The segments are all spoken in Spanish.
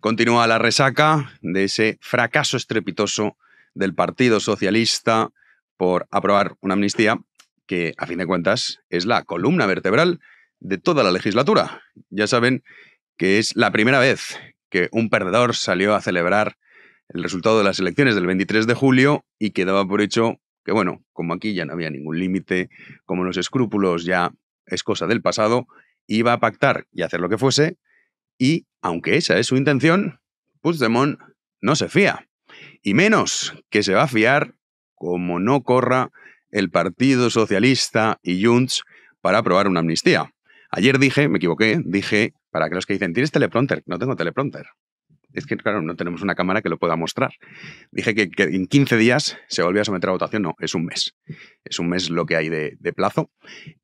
Continúa la resaca de ese fracaso estrepitoso del Partido Socialista por aprobar una amnistía que, a fin de cuentas, es la columna vertebral de toda la legislatura. Ya saben que es la primera vez que un perdedor salió a celebrar el resultado de las elecciones del 23 de julio y quedaba por hecho que, bueno, como aquí ya no había ningún límite, como los escrúpulos ya es cosa del pasado, iba a pactar y hacer lo que fuese y, aunque esa es su intención, Puigdemont no se fía. Y menos que se va a fiar como no corra el Partido Socialista y Junts para aprobar una amnistía. Ayer dije, me equivoqué, dije, para que los que dicen, ¿tienes teleprompter? No tengo teleprompter. Es que, claro, no tenemos una cámara que lo pueda mostrar. Dije que, en 15 días se volvía a someter a votación. No, es un mes. Es un mes lo que hay de plazo.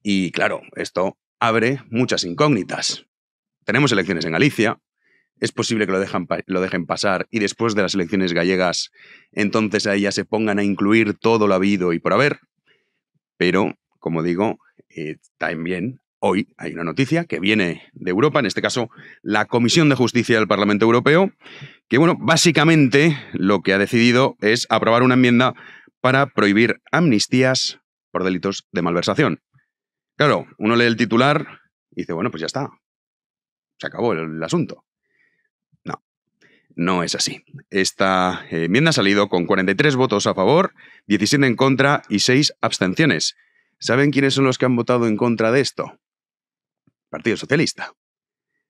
Y, claro, esto abre muchas incógnitas tenemos elecciones en Galicia, es posible que lo, dejen pasar y después de las elecciones gallegas, entonces ahí ya se pongan a incluir todo lo habido y por haber. Pero, como digo, eh, también hoy hay una noticia que viene de Europa, en este caso la Comisión de Justicia del Parlamento Europeo, que, bueno, básicamente lo que ha decidido es aprobar una enmienda para prohibir amnistías por delitos de malversación. Claro, uno lee el titular y dice, bueno, pues ya está, se acabó el, asunto. No, no es así. Esta enmienda ha salido con 43 votos a favor, 17 en contra y 6 abstenciones. ¿Saben quiénes son los que han votado en contra de esto? Partido Socialista.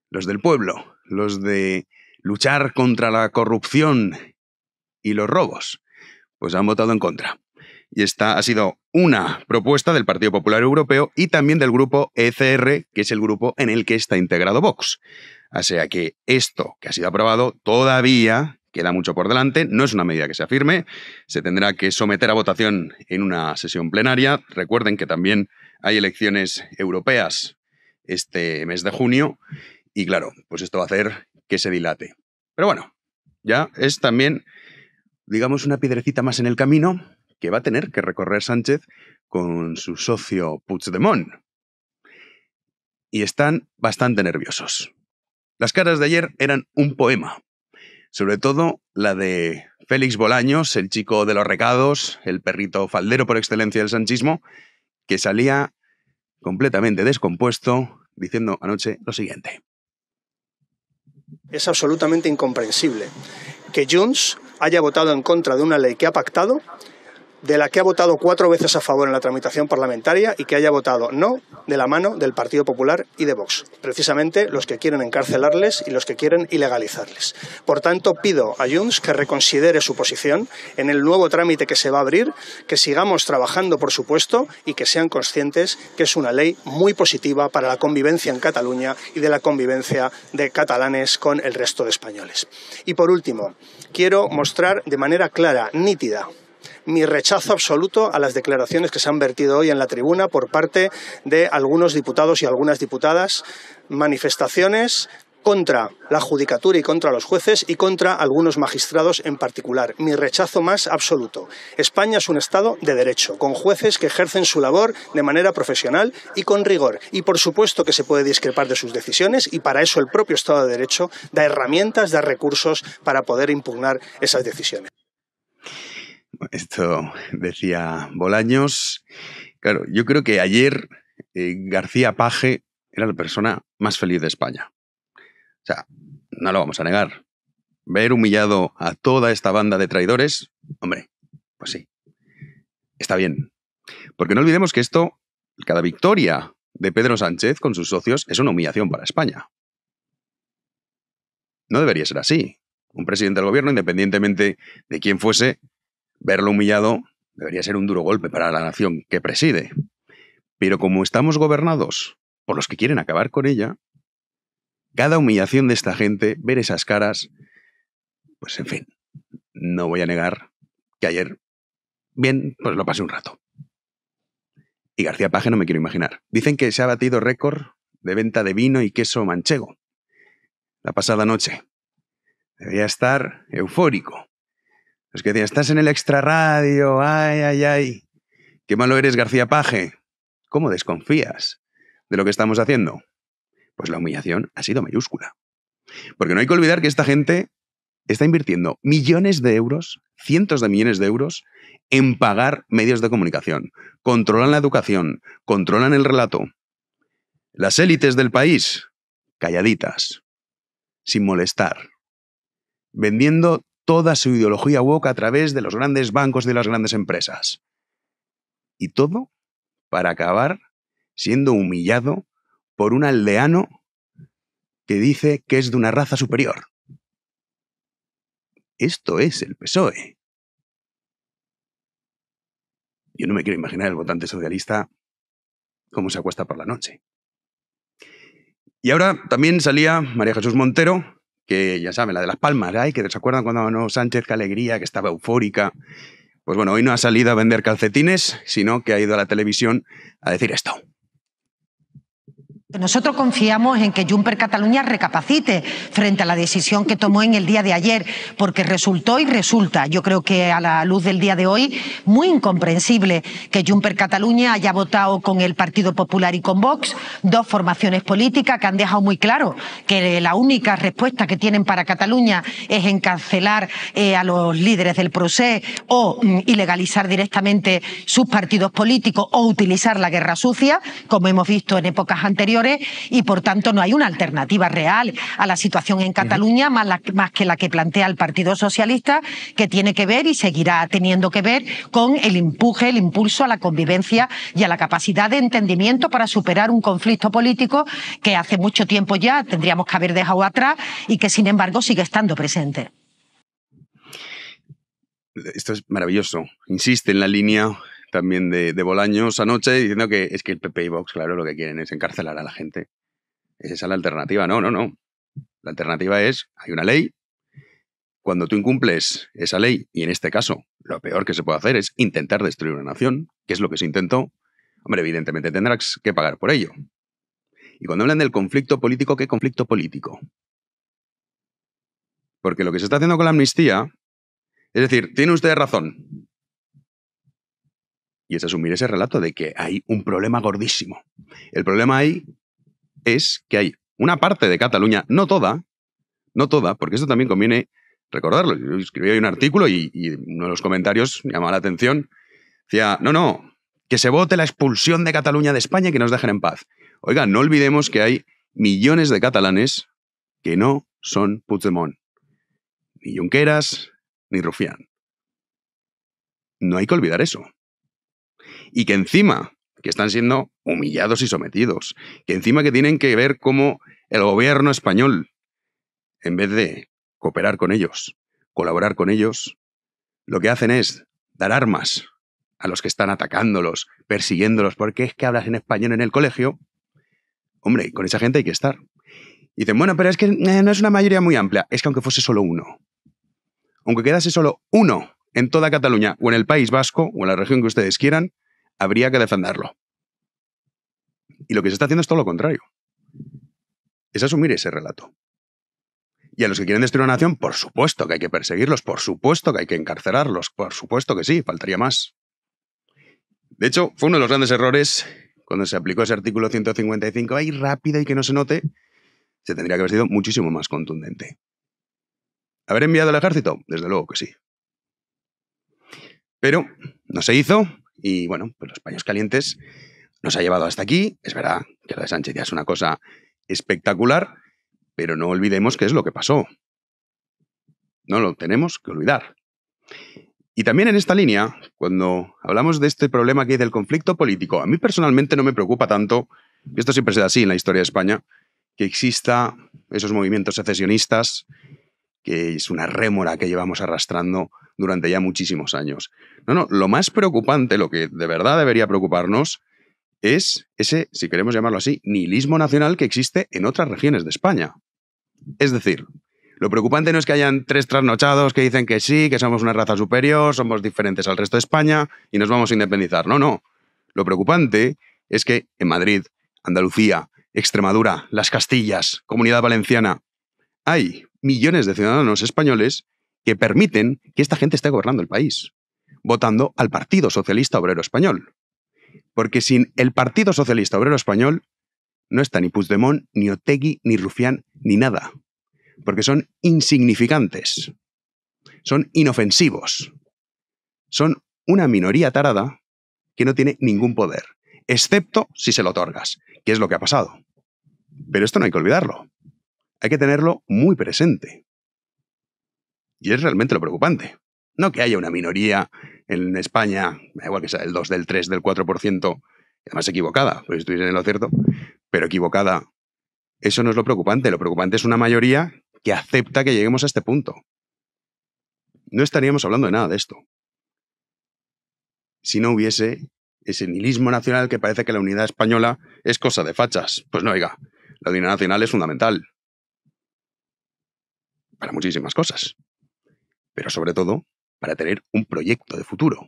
Los del pueblo, los de luchar contra la corrupción y los robos, pues han votado en contra y esta ha sido una propuesta del Partido Popular Europeo y también del grupo ECR, que es el grupo en el que está integrado Vox. O sea que esto que ha sido aprobado todavía queda mucho por delante, no es una medida que se afirme, se tendrá que someter a votación en una sesión plenaria. Recuerden que también hay elecciones europeas este mes de junio y claro, pues esto va a hacer que se dilate. Pero bueno, ya es también, digamos, una piedrecita más en el camino que va a tener que recorrer Sánchez con su socio Puigdemont. Y están bastante nerviosos. Las caras de ayer eran un poema, sobre todo la de Félix Bolaños, el chico de los recados, el perrito faldero por excelencia del sanchismo, que salía completamente descompuesto diciendo anoche lo siguiente. Es absolutamente incomprensible que Jones haya votado en contra de una ley que ha pactado de la que ha votado cuatro veces a favor en la tramitación parlamentaria y que haya votado no de la mano del Partido Popular y de Vox, precisamente los que quieren encarcelarles y los que quieren ilegalizarles. Por tanto, pido a Junts que reconsidere su posición en el nuevo trámite que se va a abrir, que sigamos trabajando, por supuesto, y que sean conscientes que es una ley muy positiva para la convivencia en Cataluña y de la convivencia de catalanes con el resto de españoles. Y por último, quiero mostrar de manera clara, nítida, mi rechazo absoluto a las declaraciones que se han vertido hoy en la tribuna por parte de algunos diputados y algunas diputadas, manifestaciones contra la judicatura y contra los jueces y contra algunos magistrados en particular. Mi rechazo más absoluto. España es un Estado de derecho, con jueces que ejercen su labor de manera profesional y con rigor. Y por supuesto que se puede discrepar de sus decisiones y para eso el propio Estado de Derecho da herramientas, da recursos para poder impugnar esas decisiones. Esto decía Bolaños. Claro, yo creo que ayer eh, García Paje era la persona más feliz de España. O sea, no lo vamos a negar. Ver humillado a toda esta banda de traidores, hombre, pues sí, está bien. Porque no olvidemos que esto, cada victoria de Pedro Sánchez con sus socios es una humillación para España. No debería ser así. Un presidente del gobierno, independientemente de quién fuese, Verlo humillado debería ser un duro golpe para la nación que preside. Pero como estamos gobernados por los que quieren acabar con ella, cada humillación de esta gente, ver esas caras, pues en fin, no voy a negar que ayer, bien, pues lo pasé un rato. Y García Paje no me quiero imaginar. Dicen que se ha batido récord de venta de vino y queso manchego la pasada noche. Debería estar eufórico. Es que estás en el extrarradio, ay, ay, ay. Qué malo eres, García Paje. ¿Cómo desconfías de lo que estamos haciendo? Pues la humillación ha sido mayúscula. Porque no hay que olvidar que esta gente está invirtiendo millones de euros, cientos de millones de euros, en pagar medios de comunicación. Controlan la educación, controlan el relato. Las élites del país, calladitas, sin molestar, vendiendo toda su ideología woke a través de los grandes bancos y de las grandes empresas. Y todo para acabar siendo humillado por un aldeano que dice que es de una raza superior. Esto es el PSOE. Yo no me quiero imaginar el votante socialista cómo se acuesta por la noche. Y ahora también salía María Jesús Montero que ya saben, la de las palmas, hay, que se acuerdan cuando no Sánchez, qué alegría, que estaba eufórica. Pues bueno, hoy no ha salido a vender calcetines, sino que ha ido a la televisión a decir esto. Nosotros confiamos en que Junper Cataluña recapacite frente a la decisión que tomó en el día de ayer, porque resultó y resulta, yo creo que a la luz del día de hoy, muy incomprensible que Junper Cataluña haya votado con el Partido Popular y con Vox, dos formaciones políticas que han dejado muy claro que la única respuesta que tienen para Cataluña es encarcelar eh, a los líderes del procés o mm, ilegalizar directamente sus partidos políticos o utilizar la guerra sucia, como hemos visto en épocas anteriores y, por tanto, no hay una alternativa real a la situación en Cataluña más, más que la que plantea el Partido Socialista, que tiene que ver y seguirá teniendo que ver con el empuje, el impulso a la convivencia y a la capacidad de entendimiento para superar un conflicto político que hace mucho tiempo ya tendríamos que haber dejado atrás y que, sin embargo, sigue estando presente. Esto es maravilloso. Insiste en la línea también de, Bolaños anoche diciendo que es que el PP y Vox, claro, lo que quieren es encarcelar a la gente. Esa es la alternativa. No, no, no. La alternativa es, hay una ley, cuando tú incumples esa ley, y en este caso lo peor que se puede hacer es intentar destruir una nación, que es lo que se intentó, hombre, evidentemente tendrás que pagar por ello. Y cuando hablan del conflicto político, ¿qué conflicto político? Porque lo que se está haciendo con la amnistía, es decir, tiene usted razón, y es asumir ese relato de que hay un problema gordísimo. El problema ahí es que hay una parte de Cataluña, no toda, no toda, porque esto también conviene recordarlo. Yo escribí hoy un artículo y, uno de los comentarios llamaba la atención. Decía, no, no, que se vote la expulsión de Cataluña de España y que nos dejen en paz. Oiga, no olvidemos que hay millones de catalanes que no son Puigdemont, ni Junqueras, ni Rufián. No hay que olvidar eso y que encima que están siendo humillados y sometidos, que encima que tienen que ver cómo el gobierno español, en vez de cooperar con ellos, colaborar con ellos, lo que hacen es dar armas a los que están atacándolos, persiguiéndolos, porque es que hablas en español en el colegio. Hombre, con esa gente hay que estar. Y dicen, bueno, pero es que eh, no es una mayoría muy amplia, es que aunque fuese solo uno, aunque quedase solo uno en toda Cataluña o en el País Vasco o en la región que ustedes quieran, habría que defenderlo. Y lo que se está haciendo es todo lo contrario. Es asumir ese relato. Y a los que quieren destruir una nación, por supuesto que hay que perseguirlos, por supuesto que hay que encarcelarlos, por supuesto que sí, faltaría más. De hecho, fue uno de los grandes errores cuando se aplicó ese artículo 155, ahí rápido y que no se note, se tendría que haber sido muchísimo más contundente. ¿Haber enviado al ejército? Desde luego que sí. Pero no se hizo y bueno, pues los paños calientes nos ha llevado hasta aquí. Es verdad que lo de Sánchez ya es una cosa espectacular, pero no olvidemos qué es lo que pasó. No lo tenemos que olvidar. Y también en esta línea, cuando hablamos de este problema que del conflicto político, a mí personalmente no me preocupa tanto, y esto siempre da así en la historia de España, que exista esos movimientos secesionistas que es una rémora que llevamos arrastrando durante ya muchísimos años. No, no, lo más preocupante, lo que de verdad debería preocuparnos, es ese, si queremos llamarlo así, nihilismo nacional que existe en otras regiones de España. Es decir, lo preocupante no es que hayan tres trasnochados que dicen que sí, que somos una raza superior, somos diferentes al resto de España y nos vamos a independizar. No, no. Lo preocupante es que en Madrid, Andalucía, Extremadura, Las Castillas, Comunidad Valenciana, hay millones de ciudadanos españoles que permiten que esta gente esté gobernando el país, votando al Partido Socialista Obrero Español. Porque sin el Partido Socialista Obrero Español no está ni Puigdemont, ni Otegui, ni Rufián, ni nada. Porque son insignificantes. Son inofensivos. Son una minoría tarada que no tiene ningún poder, excepto si se lo otorgas, que es lo que ha pasado. Pero esto no hay que olvidarlo hay que tenerlo muy presente. Y es realmente lo preocupante. No que haya una minoría en España, igual que sea el 2, del 3, del 4%, además equivocada, pues estoy en lo cierto, pero equivocada. Eso no es lo preocupante. Lo preocupante es una mayoría que acepta que lleguemos a este punto. No estaríamos hablando de nada de esto. Si no hubiese ese nihilismo nacional que parece que la unidad española es cosa de fachas. Pues no, oiga, la unidad nacional es fundamental para muchísimas cosas, pero sobre todo para tener un proyecto de futuro.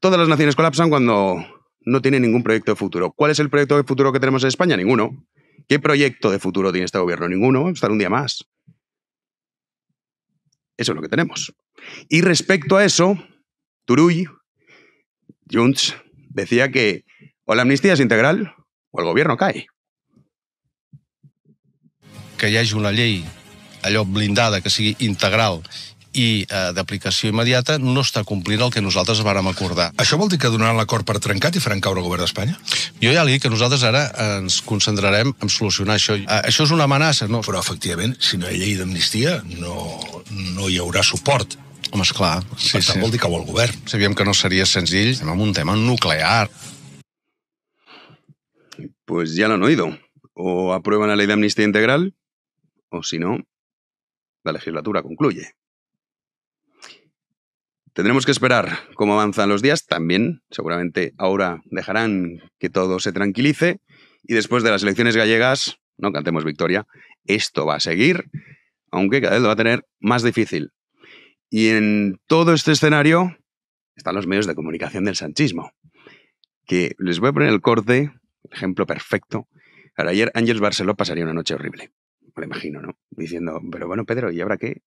Todas las naciones colapsan cuando no tienen ningún proyecto de futuro. ¿Cuál es el proyecto de futuro que tenemos en España? Ninguno. ¿Qué proyecto de futuro tiene este gobierno? Ninguno. Estar un día más. Eso es lo que tenemos. Y respecto a eso, Turull, Junts, decía que o la amnistía es integral o el gobierno cae. Que hayáis una ley allò blindada, que sigui integral i eh, d'aplicació immediata no està complint el que nosaltres vàrem acordar. Això vol dir que donaran l'acord per trencat i faran caure el govern d'Espanya? Jo ja li dic que nosaltres ara ens concentrarem en solucionar això. Eh, això és una amenaça, no? Però, efectivament, si no hi ha llei d'amnistia, no, no hi haurà suport. Home, esclar. Sí, per tant, sí. vol dir que ho el govern. Sabíem que no seria senzill. Estem en un tema nuclear. Pues ya lo han oído. O aprueban la ley de amnistía integral, o si no, la legislatura concluye. Tendremos que esperar cómo avanzan los días. También, seguramente ahora dejarán que todo se tranquilice y después de las elecciones gallegas, no cantemos victoria, esto va a seguir, aunque cada vez lo va a tener más difícil. Y en todo este escenario están los medios de comunicación del sanchismo, que les voy a poner el corte, ejemplo perfecto. ayer Ángel Barceló pasaría una noche horrible me imagino, ¿no? Diciendo, pero bueno, Pedro, ¿y ahora qué?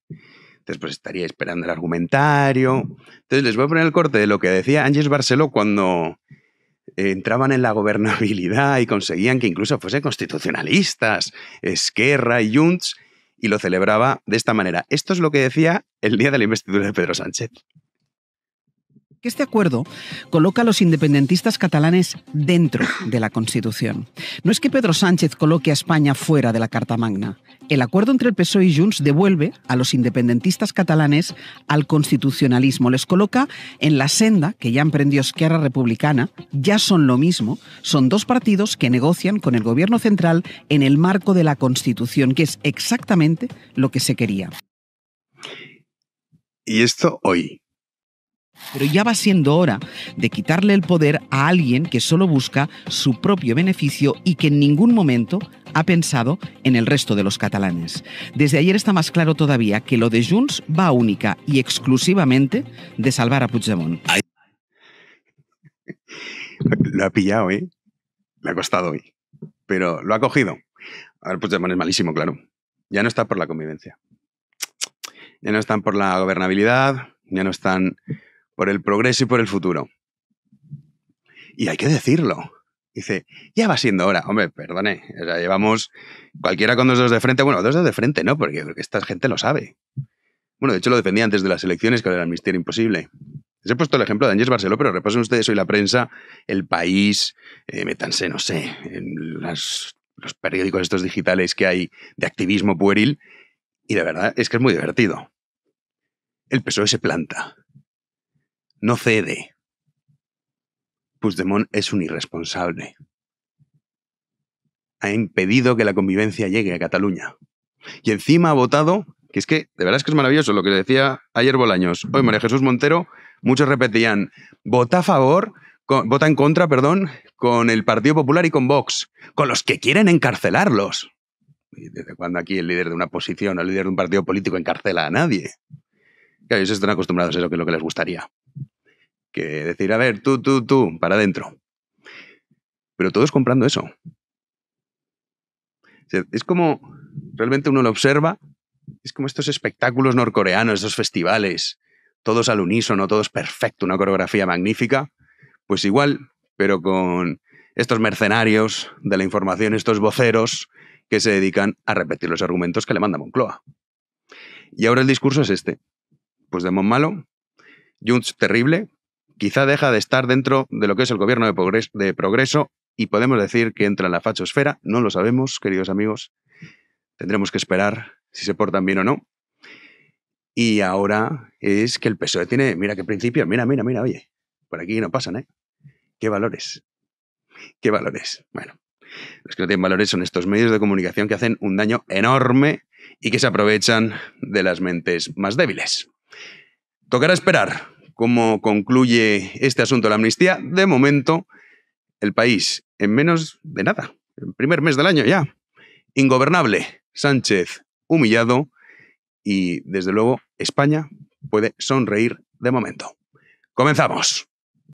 Después estaría esperando el argumentario. Entonces les voy a poner el corte de lo que decía Ángel Barceló cuando entraban en la gobernabilidad y conseguían que incluso fuesen constitucionalistas, Esquerra y Junts, y lo celebraba de esta manera. Esto es lo que decía el día de la investidura de Pedro Sánchez este acuerdo coloca a los independentistas catalanes dentro de la Constitución. No es que Pedro Sánchez coloque a España fuera de la Carta Magna. El acuerdo entre el PSOE y Junts devuelve a los independentistas catalanes al constitucionalismo, les coloca en la senda que ya emprendió Esquerra Republicana, ya son lo mismo, son dos partidos que negocian con el gobierno central en el marco de la Constitución, que es exactamente lo que se quería. Y esto hoy, pero ya va siendo hora de quitarle el poder a alguien que solo busca su propio beneficio y que en ningún momento ha pensado en el resto de los catalanes. Desde ayer está más claro todavía que lo de Junts va única y exclusivamente de salvar a Puigdemont. Lo ha pillado, ¿eh? Le ha costado hoy. Pero lo ha cogido. A ver, Puigdemont es malísimo, claro. Ya no está por la convivencia. Ya no están por la gobernabilidad, ya no están por el progreso y por el futuro. Y hay que decirlo. Dice, ya va siendo hora. Hombre, perdone. O sea, llevamos cualquiera con dos dedos de frente. Bueno, dos dedos de frente, ¿no? Porque, esta gente lo sabe. Bueno, de hecho lo defendía antes de las elecciones, que era el misterio imposible. Les he puesto el ejemplo de Andrés Barceló, pero repasen ustedes hoy la prensa, el país, metanse eh, métanse, no sé, en los periódicos estos digitales que hay de activismo pueril. Y de verdad es que es muy divertido. El PSOE se planta no cede. Puigdemont es un irresponsable. Ha impedido que la convivencia llegue a Cataluña. Y encima ha votado, que es que, de verdad es que es maravilloso lo que decía ayer Bolaños. Hoy María Jesús Montero, muchos repetían, vota a favor, vota en contra, perdón, con el Partido Popular y con Vox, con los que quieren encarcelarlos. ¿Y desde cuándo aquí el líder de una posición o el líder de un partido político encarcela a nadie? Que ellos están acostumbrados a eso, que es lo que les gustaría que decir, a ver, tú, tú, tú, para adentro. Pero todos comprando eso. es como, realmente uno lo observa, es como estos espectáculos norcoreanos, estos festivales, todos al unísono, todos perfecto, una coreografía magnífica. Pues igual, pero con estos mercenarios de la información, estos voceros que se dedican a repetir los argumentos que le manda Moncloa. Y ahora el discurso es este. Pues de Malo, Junts terrible, quizá deja de estar dentro de lo que es el gobierno de progreso, y podemos decir que entra en la fachosfera. No lo sabemos, queridos amigos. Tendremos que esperar si se portan bien o no. Y ahora es que el PSOE tiene, mira qué principio, mira, mira, mira, oye, por aquí no pasan, ¿eh? Qué valores, qué valores. Bueno, los que no tienen valores son estos medios de comunicación que hacen un daño enorme y que se aprovechan de las mentes más débiles. Tocará esperar cómo concluye este asunto de la amnistía. De momento, el país, en menos de nada, el primer mes del año ya, ingobernable, Sánchez humillado y, desde luego, España puede sonreír de momento. Comenzamos.